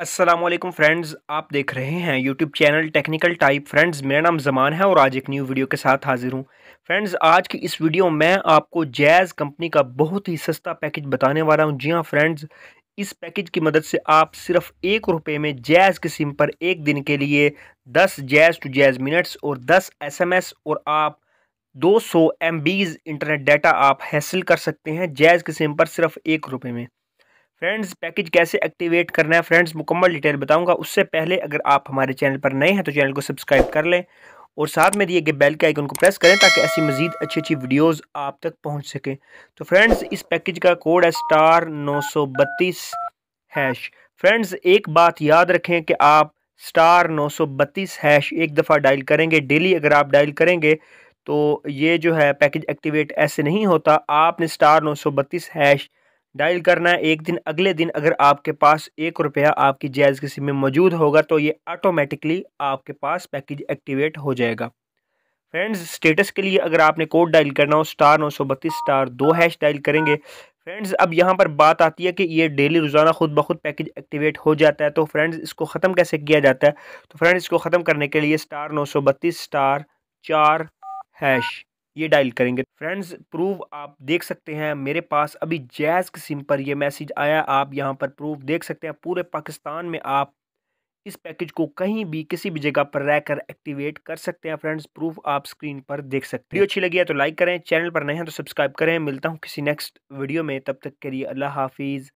Aslam friends आप देख रहे हैं YouTube channel technical type friends मेरा नाम जमान है और आज एक न्यू वीडियो के साथ हाजिर हूँ फ्रेंड्स आज की इस वीडियो में आपको जैज़ कंपनी का बहुत ही सस्ता पैकेज बताने वाला हूँ जी हाँ फ्रेंड्स इस पैकेज की मदद से आप सिर्फ एक रुपये में जैज़ की सिम पर एक दिन के लिए दस जैज़ टू जैज़ मिनट्स और दस एस एम एस और आप दो सौ एम बीज़ इंटरनेट डाटा आप हासिल कर सकते हैं जैज़ की सिम पर सिर्फ एक रुपये में फ्रेंड्स पैकेज कैसे एक्टिवेट करना है फ्रेंड्स मुकम्मल डिटेल बताऊंगा उससे पहले अगर आप हमारे चैनल पर नए हैं तो चैनल को सब्सक्राइब कर लें और साथ में दिए गए बेल के आइकन को प्रेस करें ताकि ऐसी मजीद अच्छी अच्छी वीडियोस आप तक पहुंच सकें तो फ्रेंड्स इस पैकेज का कोड है स्टार नौ सौ बत्तीस हैश फ्रेंड्स एक बात याद रखें कि आप स्टार नौ सौ बत्तीस हैश एक दफ़ा डायल करेंगे डेली अगर आप डायल करेंगे तो ये जो है पैकेज एक्टिवेट ऐसे नहीं होता आपने स्टार नौ सौ बत्तीस हैश डायल करना है एक दिन अगले दिन अगर आपके पास एक रुपया आपकी जैज़ के सिम में मौजूद होगा तो ये ऑटोमेटिकली आपके पास पैकेज एक्टिवेट हो जाएगा फ्रेंड्स स्टेटस के लिए अगर आपने कोड डायल करना हो स्टार नौ सौ बत्तीस स्टार दो हैश डायल करेंगे फ्रेंड्स अब यहाँ पर बात आती है कि ये डेली रोज़ाना खुद ब खुद पैकेज एक्टिवेट हो जाता है तो फ्रेंड्स इसको ख़त्म कैसे किया जाता है तो फ्रेंड्स इसको ख़त्म करने के लिए स्टार नौ सौ बत्तीस स्टार चार हैश ये डायल करेंगे फ्रेंड्स प्रूफ आप देख सकते हैं मेरे पास अभी जैज़ की सिम पर ये मैसेज आया आप यहाँ पर प्रूफ देख सकते हैं पूरे पाकिस्तान में आप इस पैकेज को कहीं भी किसी भी जगह पर रहकर एक्टिवेट कर सकते हैं फ्रेंड्स प्रूफ आप स्क्रीन पर देख सकते हैं वीडियो अच्छी लगी है तो लाइक करें चैनल पर नए हैं तो सब्सक्राइब करें मिलता हूँ किसी नेक्स्ट वीडियो में तब तक के लिए अल्लाह हाफिज़